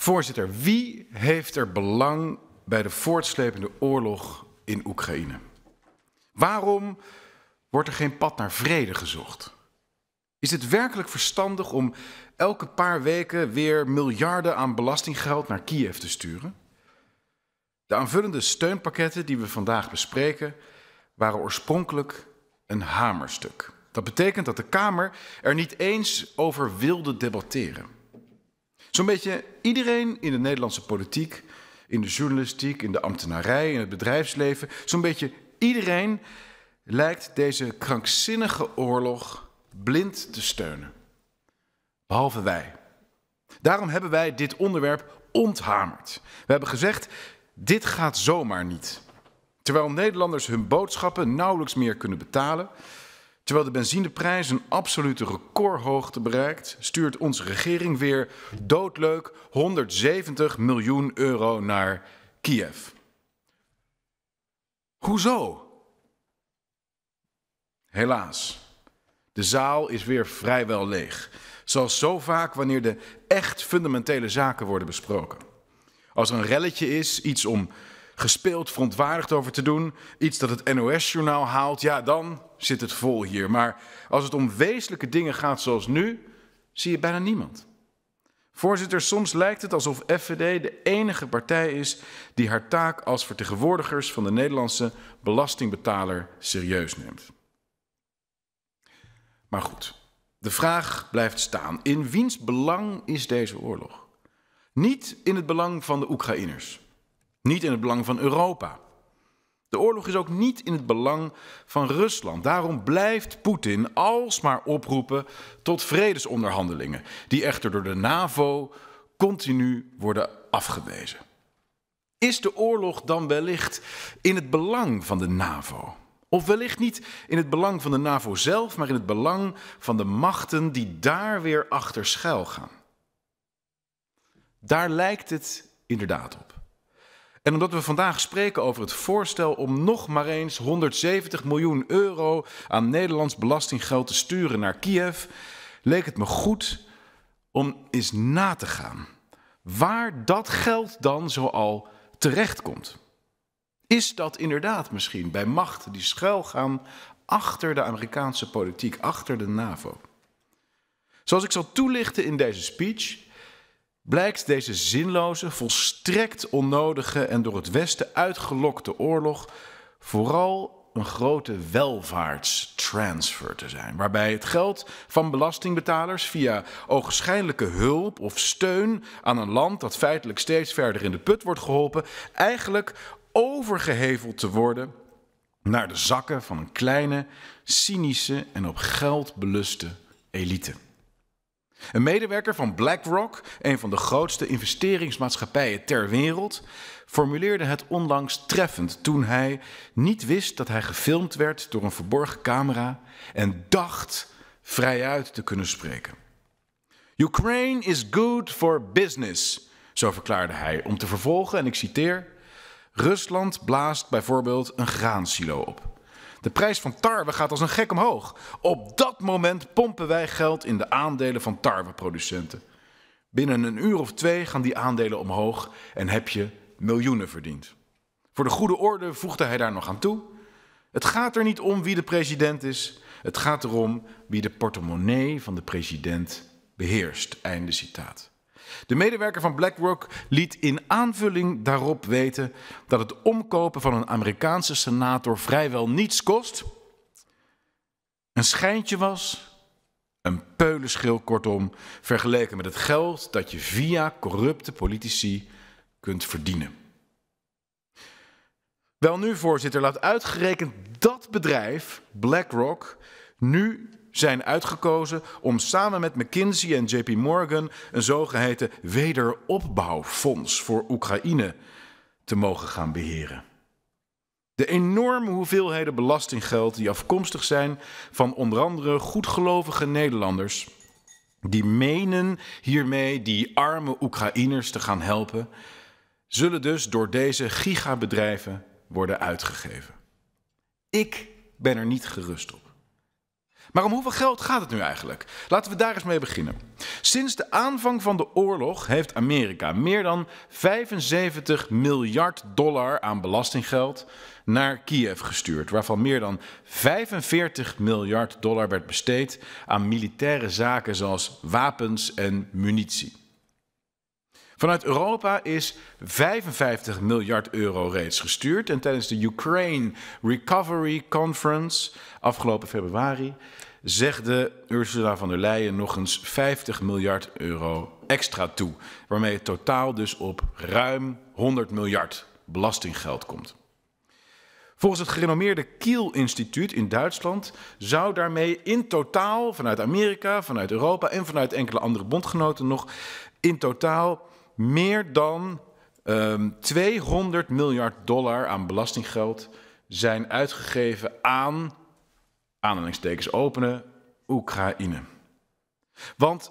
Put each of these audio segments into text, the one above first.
Voorzitter, wie heeft er belang bij de voortslepende oorlog in Oekraïne? Waarom wordt er geen pad naar vrede gezocht? Is het werkelijk verstandig om elke paar weken weer miljarden aan belastinggeld naar Kiev te sturen? De aanvullende steunpakketten die we vandaag bespreken waren oorspronkelijk een hamerstuk. Dat betekent dat de Kamer er niet eens over wilde debatteren. Zo'n beetje iedereen in de Nederlandse politiek, in de journalistiek, in de ambtenarij, in het bedrijfsleven, zo'n beetje iedereen lijkt deze krankzinnige oorlog blind te steunen. Behalve wij. Daarom hebben wij dit onderwerp onthamerd. We hebben gezegd: dit gaat zomaar niet. Terwijl Nederlanders hun boodschappen nauwelijks meer kunnen betalen, Terwijl de benzineprijs een absolute recordhoogte bereikt, stuurt onze regering weer doodleuk 170 miljoen euro naar Kiev. Hoezo? Helaas, de zaal is weer vrijwel leeg. Zoals zo vaak wanneer de echt fundamentele zaken worden besproken. Als er een relletje is, iets om gespeeld, verontwaardigd over te doen. Iets dat het NOS-journaal haalt. Ja, dan zit het vol hier. Maar als het om wezenlijke dingen gaat zoals nu, zie je bijna niemand. Voorzitter, soms lijkt het alsof FVD de enige partij is die haar taak als vertegenwoordigers van de Nederlandse belastingbetaler serieus neemt. Maar goed, de vraag blijft staan: in wiens belang is deze oorlog? Niet in het belang van de Oekraïners. Niet in het belang van Europa. De oorlog is ook niet in het belang van Rusland. Daarom blijft Poetin alsmaar oproepen tot vredesonderhandelingen, die echter door de NAVO continu worden afgewezen. Is de oorlog dan wellicht in het belang van de NAVO? Of wellicht niet in het belang van de NAVO zelf, maar in het belang van de machten die daar weer achter schuil gaan? Daar lijkt het inderdaad op. En omdat we vandaag spreken over het voorstel om nog maar eens 170 miljoen euro aan Nederlands belastinggeld te sturen naar Kiev, leek het me goed om eens na te gaan waar dat geld dan zoal komt. Is dat inderdaad misschien bij machten die schuilgaan achter de Amerikaanse politiek, achter de NAVO? Zoals ik zal toelichten in deze speech, blijkt deze zinloze, volstrekt onnodige en door het Westen uitgelokte oorlog vooral een grote welvaartstransfer te zijn, waarbij het geld van belastingbetalers via ogenschijnlijke hulp of steun aan een land dat feitelijk steeds verder in de put wordt geholpen, eigenlijk overgeheveld te worden naar de zakken van een kleine, cynische en op geld beluste elite. Een medewerker van BlackRock, een van de grootste investeringsmaatschappijen ter wereld, formuleerde het onlangs treffend toen hij niet wist dat hij gefilmd werd door een verborgen camera en dacht vrijuit te kunnen spreken. Ukraine is good for business, zo verklaarde hij om te vervolgen, en ik citeer, Rusland blaast bijvoorbeeld een graansilo op. De prijs van tarwe gaat als een gek omhoog. Op dat moment pompen wij geld in de aandelen van tarweproducenten. Binnen een uur of twee gaan die aandelen omhoog en heb je miljoenen verdiend. Voor de goede orde voegde hij daar nog aan toe. Het gaat er niet om wie de president is. Het gaat erom wie de portemonnee van de president beheerst. Einde citaat. De medewerker van BlackRock liet in aanvulling daarop weten dat het omkopen van een Amerikaanse senator vrijwel niets kost, een schijntje was, een peulenschil kortom, vergeleken met het geld dat je via corrupte politici kunt verdienen. Wel nu, voorzitter, laat uitgerekend dat bedrijf, BlackRock, nu zijn uitgekozen om samen met McKinsey en JP Morgan een zogeheten wederopbouwfonds voor Oekraïne te mogen gaan beheren. De enorme hoeveelheden belastinggeld die afkomstig zijn van onder andere goedgelovige Nederlanders, die menen hiermee die arme Oekraïners te gaan helpen, zullen dus door deze gigabedrijven worden uitgegeven. Ik ben er niet gerust op. Maar om hoeveel geld gaat het nu eigenlijk? Laten we daar eens mee beginnen. Sinds de aanvang van de oorlog heeft Amerika meer dan 75 miljard dollar aan belastinggeld naar Kiev gestuurd, waarvan meer dan 45 miljard dollar werd besteed aan militaire zaken zoals wapens en munitie. Vanuit Europa is 55 miljard euro reeds gestuurd. En tijdens de Ukraine Recovery Conference afgelopen februari zegde Ursula von der Leyen nog eens 50 miljard euro extra toe. Waarmee het totaal dus op ruim 100 miljard belastinggeld komt. Volgens het gerenommeerde Kiel-instituut in Duitsland zou daarmee in totaal vanuit Amerika, vanuit Europa en vanuit enkele andere bondgenoten nog in totaal meer dan 200 ehm, miljard dollar aan belastinggeld zijn uitgegeven aan, aanhalingstekens openen, Oekraïne. Want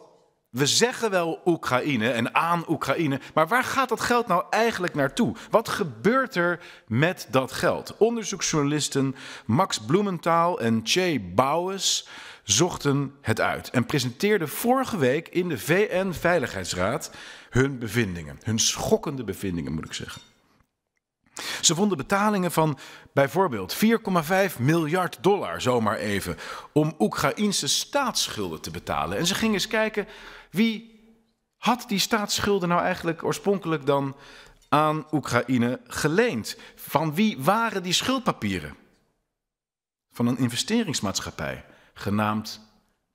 we zeggen wel Oekraïne en aan Oekraïne, maar waar gaat dat geld nou eigenlijk naartoe? Wat gebeurt er met dat geld? Onderzoeksjournalisten Max Bloementaal en Jay Bouwens zochten het uit en presenteerden vorige week in de VN-veiligheidsraad hun bevindingen. Hun schokkende bevindingen, moet ik zeggen. Ze vonden betalingen van bijvoorbeeld 4,5 miljard dollar, zomaar even, om Oekraïnse staatsschulden te betalen. En ze gingen eens kijken wie had die staatsschulden nou eigenlijk oorspronkelijk dan aan Oekraïne geleend? Van wie waren die schuldpapieren? Van een investeringsmaatschappij genaamd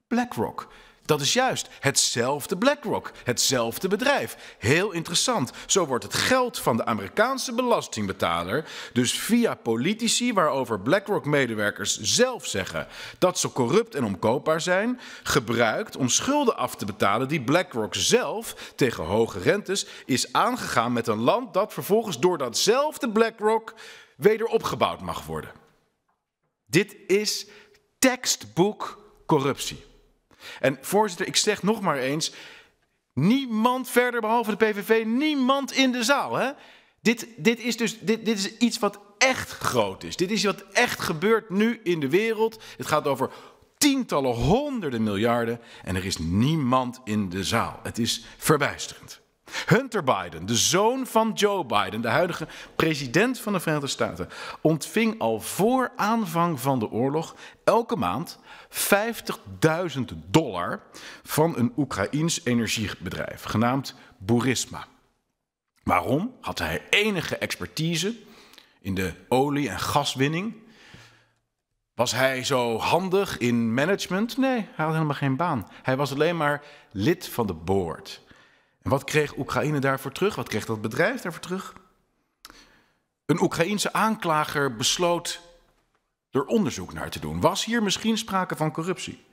BlackRock. Dat is juist hetzelfde BlackRock, hetzelfde bedrijf. Heel interessant. Zo wordt het geld van de Amerikaanse belastingbetaler dus via politici waarover BlackRock-medewerkers zelf zeggen dat ze corrupt en omkoopbaar zijn, gebruikt om schulden af te betalen die BlackRock zelf tegen hoge rentes is aangegaan met een land dat vervolgens door datzelfde BlackRock wederopgebouwd mag worden. Dit is tekstboek corruptie. En voorzitter, ik zeg nog maar eens, niemand verder behalve de PVV, niemand in de zaal. Hè? Dit, dit is dus dit, dit is iets wat echt groot is. Dit is wat echt gebeurt nu in de wereld. Het gaat over tientallen, honderden miljarden en er is niemand in de zaal. Het is verbijsterend. Hunter Biden, de zoon van Joe Biden, de huidige president van de Verenigde Staten, ontving al voor aanvang van de oorlog elke maand 50.000 dollar van een Oekraïns energiebedrijf genaamd Burisma. Waarom? Had hij enige expertise in de olie- en gaswinning? Was hij zo handig in management? Nee, hij had helemaal geen baan. Hij was alleen maar lid van de board. En wat kreeg Oekraïne daarvoor terug? Wat kreeg dat bedrijf daarvoor terug? Een Oekraïense aanklager besloot er onderzoek naar te doen. Was hier misschien sprake van corruptie?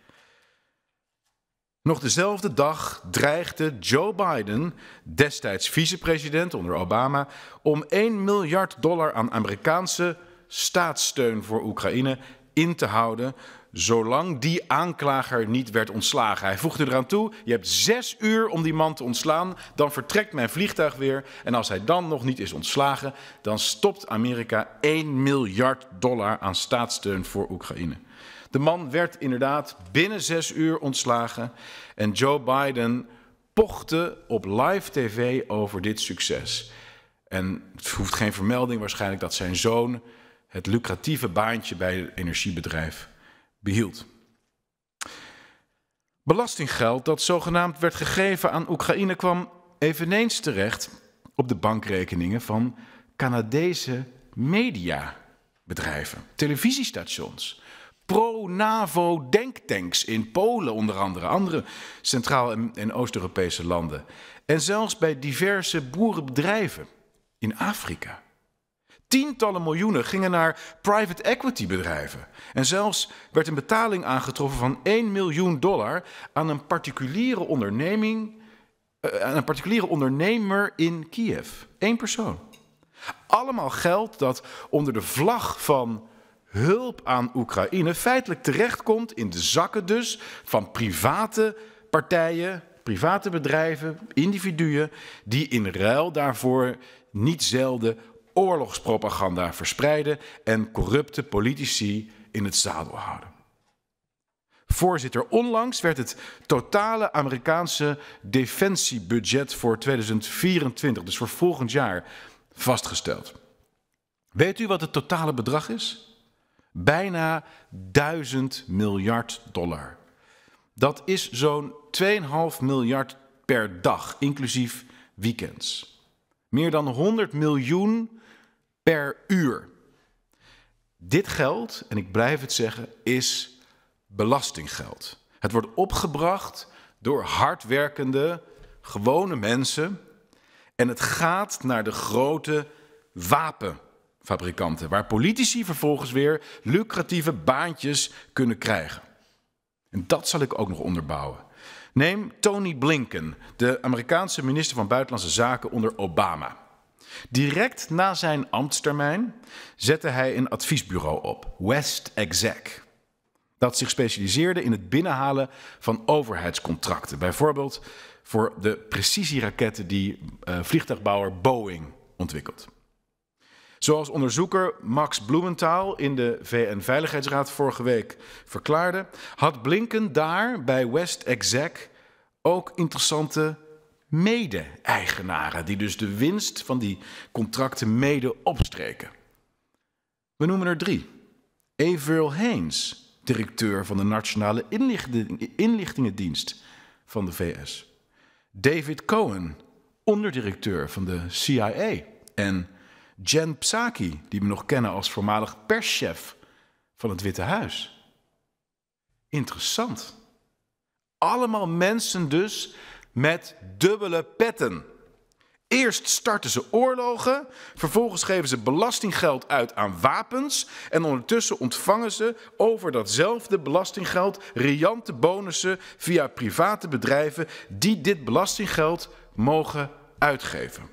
Nog dezelfde dag dreigde Joe Biden, destijds vicepresident onder Obama, om 1 miljard dollar aan Amerikaanse staatssteun voor Oekraïne in te houden zolang die aanklager niet werd ontslagen. Hij voegde eraan toe, je hebt zes uur om die man te ontslaan, dan vertrekt mijn vliegtuig weer. En als hij dan nog niet is ontslagen, dan stopt Amerika 1 miljard dollar aan staatssteun voor Oekraïne. De man werd inderdaad binnen zes uur ontslagen en Joe Biden pochte op live tv over dit succes. En het hoeft geen vermelding waarschijnlijk dat zijn zoon het lucratieve baantje bij het energiebedrijf behield. Belastinggeld dat zogenaamd werd gegeven aan Oekraïne kwam eveneens terecht op de bankrekeningen van Canadese mediabedrijven, televisiestations, pro-NAVO-denktanks in Polen, onder andere, andere Centraal- en Oost-Europese landen. En zelfs bij diverse boerenbedrijven in Afrika. Tientallen miljoenen gingen naar private equity bedrijven. En zelfs werd een betaling aangetroffen van 1 miljoen dollar aan een particuliere onderneming, eh, aan een particuliere ondernemer in Kiev. Eén persoon. Allemaal geld dat onder de vlag van hulp aan Oekraïne feitelijk terechtkomt in de zakken dus van private partijen, private bedrijven, individuen die in ruil daarvoor niet zelden oorlogspropaganda verspreiden en corrupte politici in het zadel houden. Voorzitter, onlangs werd het totale Amerikaanse defensiebudget voor 2024, dus voor volgend jaar, vastgesteld. Weet u wat het totale bedrag is? Bijna 1000 miljard dollar. Dat is zo'n 2,5 miljard per dag, inclusief weekends. Meer dan 100 miljoen per uur. Dit geld, en ik blijf het zeggen, is belastinggeld. Het wordt opgebracht door hardwerkende, gewone mensen. En het gaat naar de grote wapenfabrikanten, waar politici vervolgens weer lucratieve baantjes kunnen krijgen. En dat zal ik ook nog onderbouwen. Neem Tony Blinken, de Amerikaanse minister van Buitenlandse Zaken onder Obama. Direct na zijn ambtstermijn zette hij een adviesbureau op, West Exec, dat zich specialiseerde in het binnenhalen van overheidscontracten. Bijvoorbeeld voor de precisieraketten die eh, vliegtuigbouwer Boeing ontwikkelt. Zoals onderzoeker Max Blumenthal in de VN-veiligheidsraad vorige week verklaarde, had Blinken daar bij West Exec ook interessante mede-eigenaren, die dus de winst van die contracten mede opstreken. We noemen er drie. Avril Haynes, directeur van de Nationale Inlichtingendienst van de VS. David Cohen, onderdirecteur van de CIA. En Jen Psaki, die we nog kennen als voormalig perschef van het Witte Huis. Interessant. Allemaal mensen dus met dubbele petten. Eerst starten ze oorlogen, vervolgens geven ze belastinggeld uit aan wapens en ondertussen ontvangen ze over datzelfde belastinggeld riante bonussen via private bedrijven die dit belastinggeld mogen uitgeven.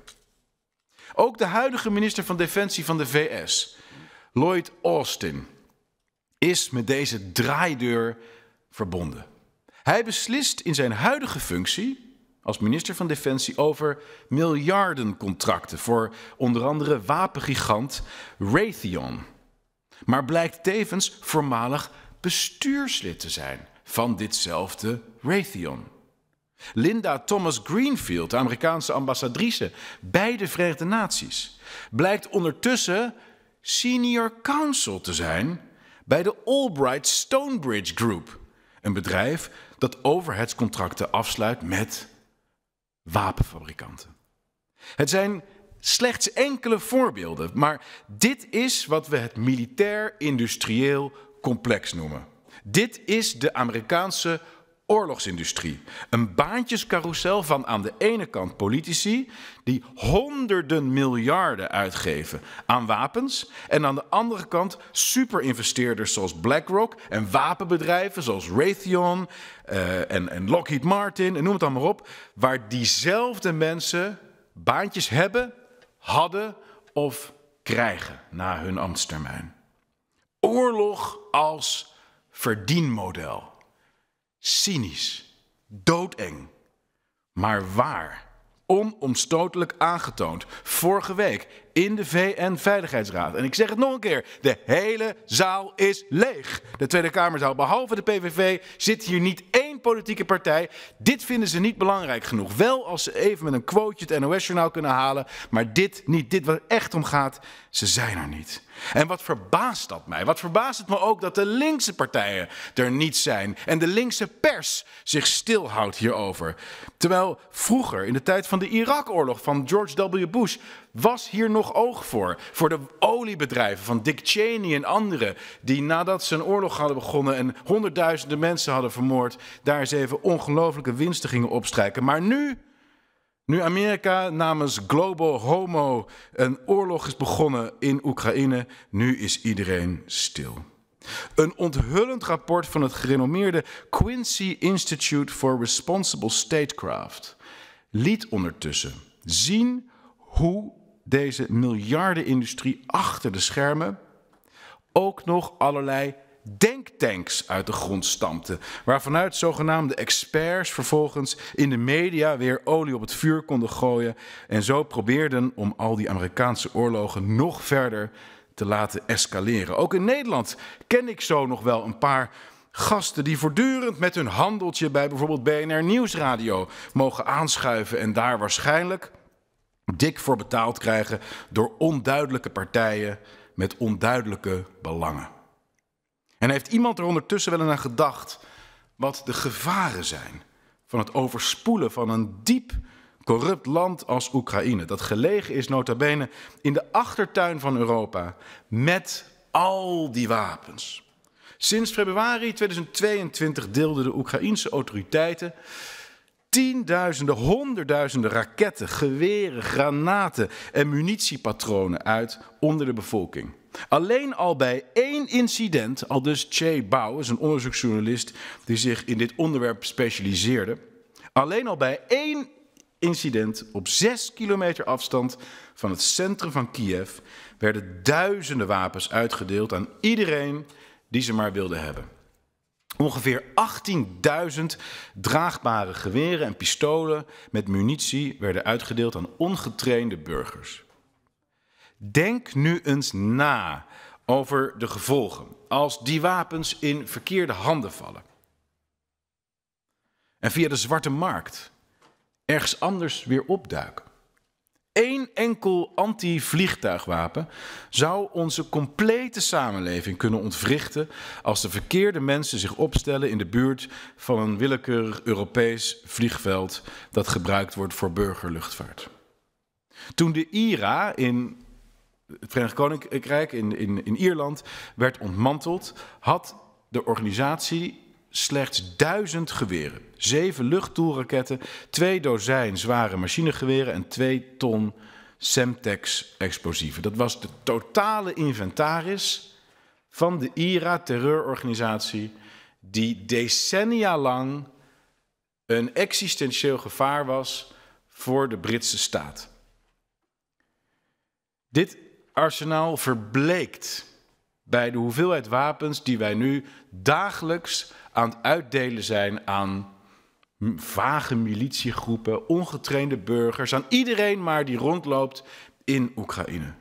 Ook de huidige minister van Defensie van de VS, Lloyd Austin, is met deze draaideur verbonden. Hij beslist in zijn huidige functie als minister van Defensie over miljardencontracten voor onder andere wapengigant Raytheon. Maar blijkt tevens voormalig bestuurslid te zijn van ditzelfde Raytheon. Linda Thomas Greenfield, Amerikaanse ambassadrice bij de Verenigde Naties, blijkt ondertussen senior counsel te zijn bij de Albright Stonebridge Group, een bedrijf dat overheidscontracten afsluit met wapenfabrikanten. Het zijn slechts enkele voorbeelden, maar dit is wat we het militair-industrieel complex noemen. Dit is de Amerikaanse oorlogsindustrie. Een baantjescarrousel van aan de ene kant politici die honderden miljarden uitgeven aan wapens en aan de andere kant superinvesteerders zoals BlackRock en wapenbedrijven zoals Raytheon eh, en, en Lockheed Martin en noem het allemaal op, waar diezelfde mensen baantjes hebben, hadden of krijgen na hun ambtstermijn. Oorlog als verdienmodel cynisch, doodeng, maar waar. Onomstotelijk aangetoond. Vorige week in de VN-veiligheidsraad. En ik zeg het nog een keer, de hele zaal is leeg. De Tweede Kamerzaal, behalve de PVV, zit hier niet één politieke partij. Dit vinden ze niet belangrijk genoeg. Wel als ze even met een quoteje het NOS-journaal kunnen halen, maar dit niet. Dit waar het echt om gaat, ze zijn er niet. En wat verbaast dat mij? Wat verbaast het me ook dat de linkse partijen er niet zijn en de linkse pers zich stilhoudt hierover. Terwijl vroeger, in de tijd van de Irak-oorlog van George W. Bush, was hier nog oog voor? Voor de oliebedrijven van Dick Cheney en anderen, die nadat ze een oorlog hadden begonnen en honderdduizenden mensen hadden vermoord, daar eens even ongelooflijke winsten gingen opstrijken. Maar nu, nu Amerika namens Global Homo een oorlog is begonnen in Oekraïne, nu is iedereen stil. Een onthullend rapport van het gerenommeerde Quincy Institute for Responsible Statecraft liet ondertussen zien hoe deze miljardenindustrie achter de schermen ook nog allerlei denktanks uit de grond stampten. Waarvanuit zogenaamde experts vervolgens in de media weer olie op het vuur konden gooien. En zo probeerden om al die Amerikaanse oorlogen nog verder te laten escaleren. Ook in Nederland ken ik zo nog wel een paar gasten die voortdurend met hun handeltje bij bijvoorbeeld BNR Nieuwsradio mogen aanschuiven en daar waarschijnlijk dik voor betaald krijgen door onduidelijke partijen met onduidelijke belangen. En heeft iemand er ondertussen wel aan gedacht wat de gevaren zijn van het overspoelen van een diep corrupt land als Oekraïne, dat gelegen is nota bene in de achtertuin van Europa met al die wapens. Sinds februari 2022 deelden de Oekraïense autoriteiten tienduizenden, honderdduizenden raketten, geweren, granaten en munitiepatronen uit onder de bevolking. Alleen al bij één incident, al dus Che Bouwers, een onderzoeksjournalist die zich in dit onderwerp specialiseerde, alleen al bij één incident op zes kilometer afstand van het centrum van Kiev werden duizenden wapens uitgedeeld aan iedereen die ze maar wilde hebben ongeveer 18.000 draagbare geweren en pistolen met munitie werden uitgedeeld aan ongetrainde burgers. Denk nu eens na over de gevolgen als die wapens in verkeerde handen vallen. En via de zwarte markt ergens anders weer opduiken één enkel anti-vliegtuigwapen zou onze complete samenleving kunnen ontwrichten als de verkeerde mensen zich opstellen in de buurt van een willekeurig Europees vliegveld dat gebruikt wordt voor burgerluchtvaart. Toen de IRA in het Verenigd Koninkrijk, in, in, in Ierland, werd ontmanteld, had de organisatie slechts duizend geweren, zeven luchtdoelraketten, twee dozijn zware machinegeweren en twee ton Semtex-explosieven. Dat was de totale inventaris van de IRA-terreurorganisatie die decennia lang een existentieel gevaar was voor de Britse staat. Dit arsenaal verbleekt bij de hoeveelheid wapens die wij nu dagelijks aan het uitdelen zijn aan vage militiegroepen, ongetrainde burgers, aan iedereen maar die rondloopt in Oekraïne.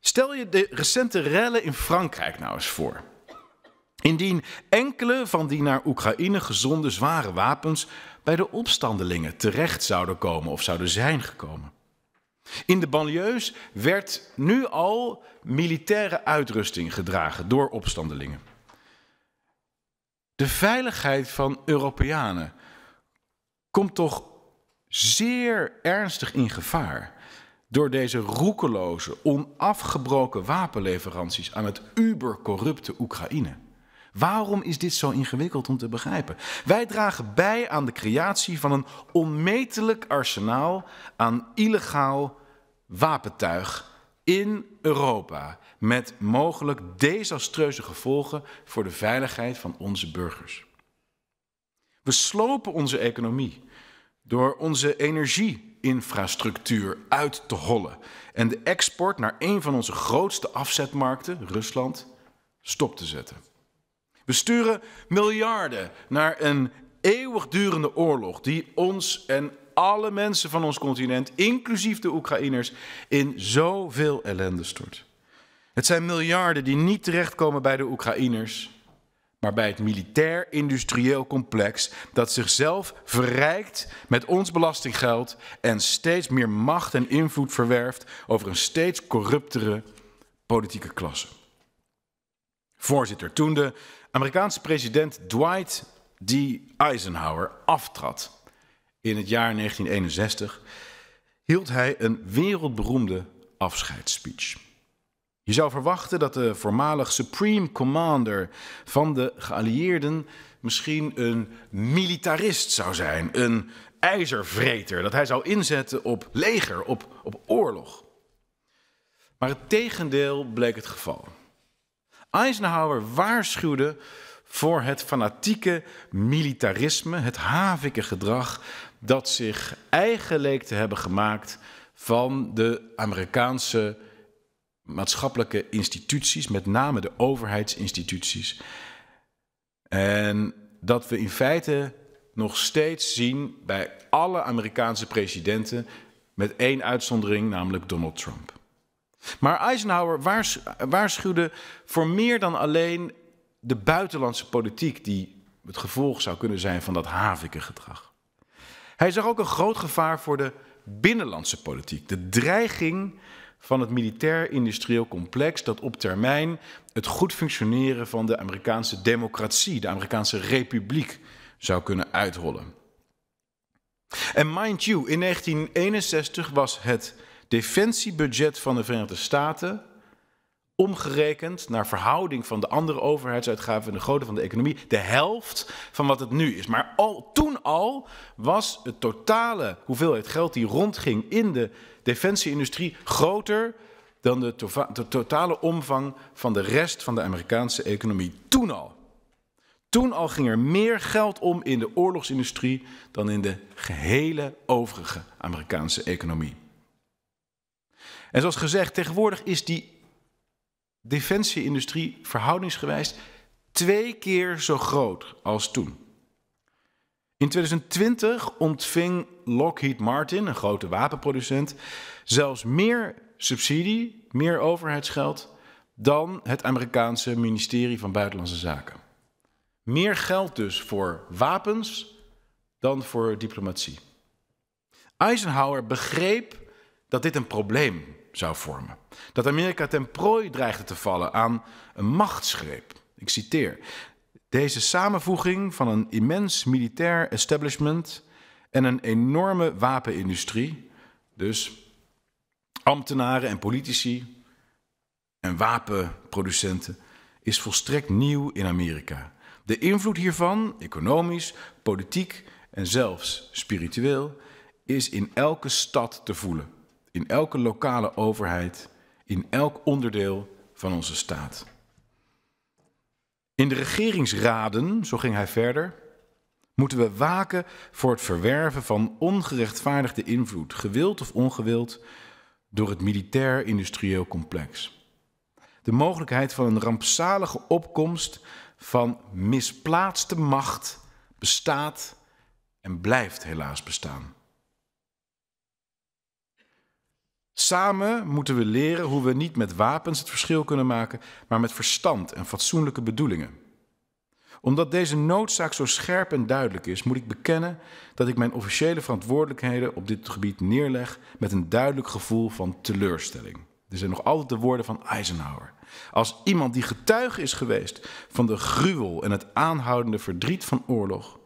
Stel je de recente rellen in Frankrijk nou eens voor. Indien enkele van die naar Oekraïne gezonde zware wapens bij de opstandelingen terecht zouden komen of zouden zijn gekomen. In de banlieues werd nu al militaire uitrusting gedragen door opstandelingen. De veiligheid van Europeanen komt toch zeer ernstig in gevaar door deze roekeloze, onafgebroken wapenleveranties aan het ubercorrupte Oekraïne. Waarom is dit zo ingewikkeld om te begrijpen? Wij dragen bij aan de creatie van een onmetelijk arsenaal aan illegaal wapentuig in Europa met mogelijk desastreuze gevolgen voor de veiligheid van onze burgers. We slopen onze economie door onze energieinfrastructuur uit te hollen en de export naar een van onze grootste afzetmarkten, Rusland, stop te zetten. We sturen miljarden naar een eeuwigdurende oorlog die ons en alle mensen van ons continent, inclusief de Oekraïners, in zoveel ellende stort. Het zijn miljarden die niet terechtkomen bij de Oekraïners, maar bij het militair-industrieel complex dat zichzelf verrijkt met ons belastinggeld en steeds meer macht en invloed verwerft over een steeds corruptere politieke klasse. Voorzitter, toen de Amerikaanse president Dwight D. Eisenhower aftrad in het jaar 1961 hield hij een wereldberoemde afscheidsspeech. Je zou verwachten dat de voormalig Supreme Commander van de geallieerden misschien een militarist zou zijn, een ijzervreter, dat hij zou inzetten op leger, op, op oorlog. Maar het tegendeel bleek het geval. Eisenhower waarschuwde voor het fanatieke militarisme, het havikke gedrag dat zich eigen leek te hebben gemaakt van de Amerikaanse maatschappelijke instituties, met name de overheidsinstituties. En dat we in feite nog steeds zien bij alle Amerikaanse presidenten, met één uitzondering, namelijk Donald Trump. Maar Eisenhower waarschuwde voor meer dan alleen de buitenlandse politiek die het gevolg zou kunnen zijn van dat havikengedrag. gedrag. Hij zag ook een groot gevaar voor de binnenlandse politiek. De dreiging van het militair-industrieel complex dat op termijn het goed functioneren van de Amerikaanse democratie, de Amerikaanse republiek, zou kunnen uithollen. En mind you, in 1961 was het defensiebudget van de Verenigde Staten omgerekend naar verhouding van de andere overheidsuitgaven en de grootte van de economie de helft van wat het nu is. Maar al, toen al was het totale hoeveelheid geld die rondging in de defensieindustrie groter dan de, de totale omvang van de rest van de Amerikaanse economie. Toen al. Toen al ging er meer geld om in de oorlogsindustrie dan in de gehele overige Amerikaanse economie. En zoals gezegd, tegenwoordig is die defensieindustrie verhoudingsgewijs twee keer zo groot als toen. In 2020 ontving Lockheed Martin, een grote wapenproducent, zelfs meer subsidie, meer overheidsgeld dan het Amerikaanse ministerie van Buitenlandse Zaken. Meer geld dus voor wapens dan voor diplomatie. Eisenhower begreep dat dit een probleem zou vormen. Dat Amerika ten prooi dreigde te vallen aan een machtsgreep. Ik citeer. Deze samenvoeging van een immens militair establishment en een enorme wapenindustrie, dus ambtenaren en politici en wapenproducenten, is volstrekt nieuw in Amerika. De invloed hiervan, economisch, politiek en zelfs spiritueel, is in elke stad te voelen in elke lokale overheid, in elk onderdeel van onze staat. In de regeringsraden, zo ging hij verder, moeten we waken voor het verwerven van ongerechtvaardigde invloed, gewild of ongewild, door het militair-industrieel complex. De mogelijkheid van een rampzalige opkomst van misplaatste macht bestaat en blijft helaas bestaan. Samen moeten we leren hoe we niet met wapens het verschil kunnen maken, maar met verstand en fatsoenlijke bedoelingen. Omdat deze noodzaak zo scherp en duidelijk is, moet ik bekennen dat ik mijn officiële verantwoordelijkheden op dit gebied neerleg met een duidelijk gevoel van teleurstelling. Er zijn nog altijd de woorden van Eisenhower. Als iemand die getuige is geweest van de gruwel en het aanhoudende verdriet van oorlog,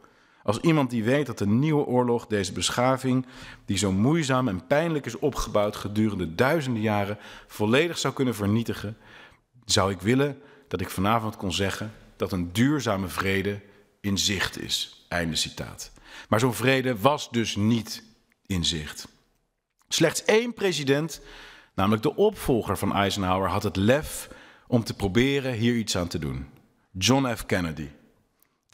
als iemand die weet dat de nieuwe oorlog deze beschaving, die zo moeizaam en pijnlijk is opgebouwd gedurende duizenden jaren, volledig zou kunnen vernietigen, zou ik willen dat ik vanavond kon zeggen dat een duurzame vrede in zicht is. Einde citaat. Maar zo'n vrede was dus niet in zicht. Slechts één president, namelijk de opvolger van Eisenhower, had het lef om te proberen hier iets aan te doen. John F. Kennedy.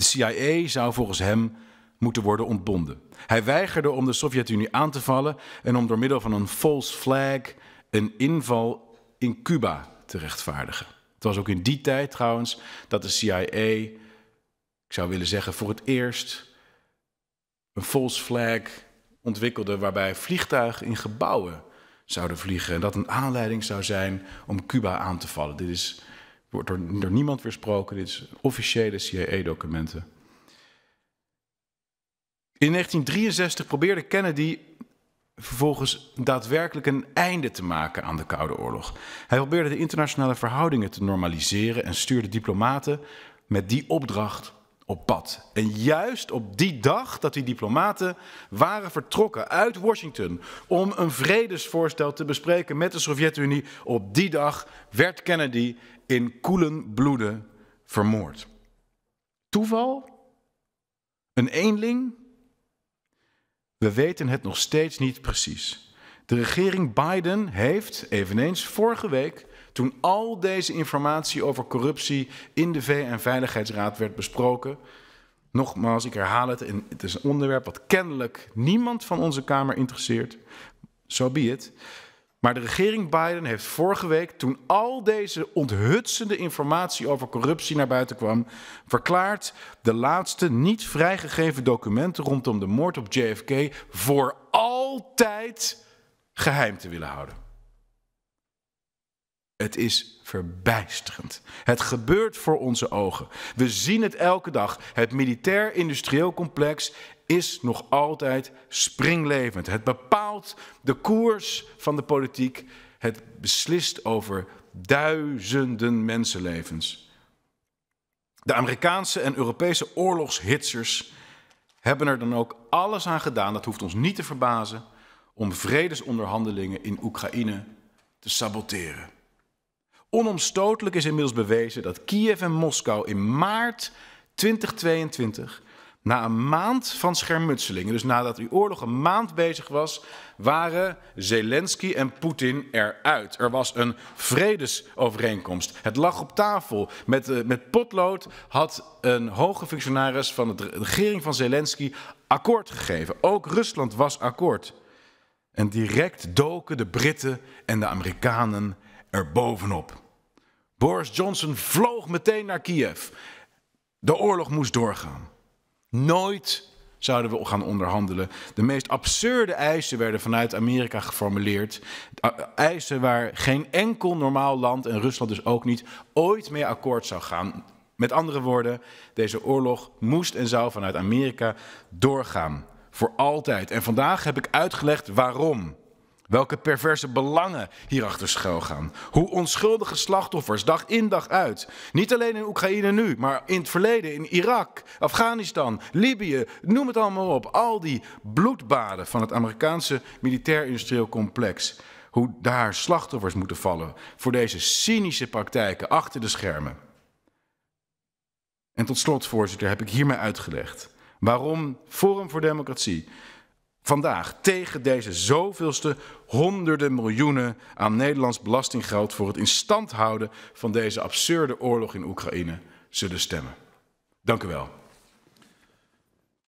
De CIA zou volgens hem moeten worden ontbonden. Hij weigerde om de Sovjet-Unie aan te vallen en om door middel van een false flag een inval in Cuba te rechtvaardigen. Het was ook in die tijd trouwens dat de CIA, ik zou willen zeggen voor het eerst, een false flag ontwikkelde waarbij vliegtuigen in gebouwen zouden vliegen en dat een aanleiding zou zijn om Cuba aan te vallen. Dit is wordt door, door niemand weersproken. Dit is officiële CIA-documenten. In 1963 probeerde Kennedy vervolgens daadwerkelijk een einde te maken aan de Koude Oorlog. Hij probeerde de internationale verhoudingen te normaliseren en stuurde diplomaten met die opdracht op pad. En juist op die dag dat die diplomaten waren vertrokken uit Washington om een vredesvoorstel te bespreken met de Sovjet-Unie, op die dag werd Kennedy in koelen bloeden vermoord. Toeval? Een eenling? We weten het nog steeds niet precies. De regering Biden heeft, eveneens vorige week, toen al deze informatie over corruptie in de VN-veiligheidsraad werd besproken, nogmaals, ik herhaal het, het is een onderwerp wat kennelijk niemand van onze Kamer interesseert, zo so be het. Maar de regering Biden heeft vorige week, toen al deze onthutsende informatie over corruptie naar buiten kwam, verklaard de laatste niet vrijgegeven documenten rondom de moord op JFK voor altijd geheim te willen houden. Het is verbijsterend. Het gebeurt voor onze ogen. We zien het elke dag. Het militair-industrieel complex is nog altijd springlevend. Het bepaalt de koers van de politiek. Het beslist over duizenden mensenlevens. De Amerikaanse en Europese oorlogshitsers hebben er dan ook alles aan gedaan, dat hoeft ons niet te verbazen, om vredesonderhandelingen in Oekraïne te saboteren. Onomstotelijk is inmiddels bewezen dat Kiev en Moskou in maart 2022 na een maand van schermutselingen, dus nadat die oorlog een maand bezig was, waren Zelensky en Poetin eruit. Er was een vredesovereenkomst. Het lag op tafel. Met, eh, met potlood had een hoge functionaris van de regering van Zelensky akkoord gegeven. Ook Rusland was akkoord. En direct doken de Britten en de Amerikanen er bovenop. Boris Johnson vloog meteen naar Kiev. De oorlog moest doorgaan. Nooit zouden we gaan onderhandelen. De meest absurde eisen werden vanuit Amerika geformuleerd. Eisen waar geen enkel normaal land, en Rusland dus ook niet, ooit meer akkoord zou gaan. Met andere woorden, deze oorlog moest en zou vanuit Amerika doorgaan. Voor altijd. En vandaag heb ik uitgelegd waarom. Welke perverse belangen hierachter schuilgaan. Hoe onschuldige slachtoffers dag in dag uit, niet alleen in Oekraïne nu, maar in het verleden, in Irak, Afghanistan, Libië, noem het allemaal op. Al die bloedbaden van het Amerikaanse militair-industrieel complex. Hoe daar slachtoffers moeten vallen voor deze cynische praktijken achter de schermen. En tot slot, voorzitter, heb ik hiermee uitgelegd waarom Forum voor Democratie Vandaag tegen deze zoveelste honderden miljoenen aan Nederlands belastinggeld voor het in stand houden van deze absurde oorlog in Oekraïne zullen stemmen. Dank u wel.